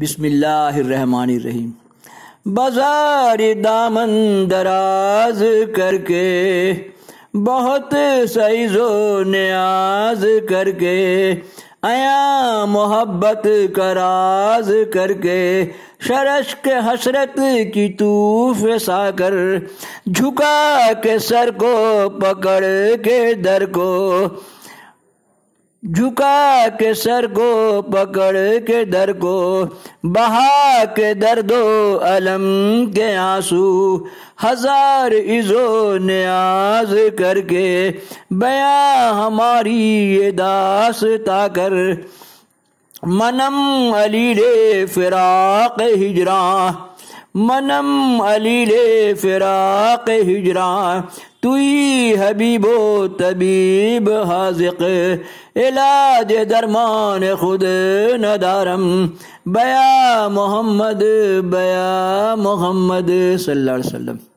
बिस्मिल्लाहिर्रहमानिर्रहीम बाजार दामन दराज करके बहुत सईजो न्याज करके आया मोहब्बत कराज करके शरश के हसरत की तूफ साकर झुका के सर को पकड़ के दर को झुका के सर को पकड़ के दर को बहा के दर्दो अलम के आंसू हजार इजो न्याज करके बया हमारी ये दासता कर मनम अली रे फिराक हिजरा मनम अलीले फिराक हिजरा तुई हबीबो तबीब हाजिक इलाज दरमान खुद नदारम बया मोहम्मद बया मोहम्मद सल्लल्लाहु अलैहि वसल्लम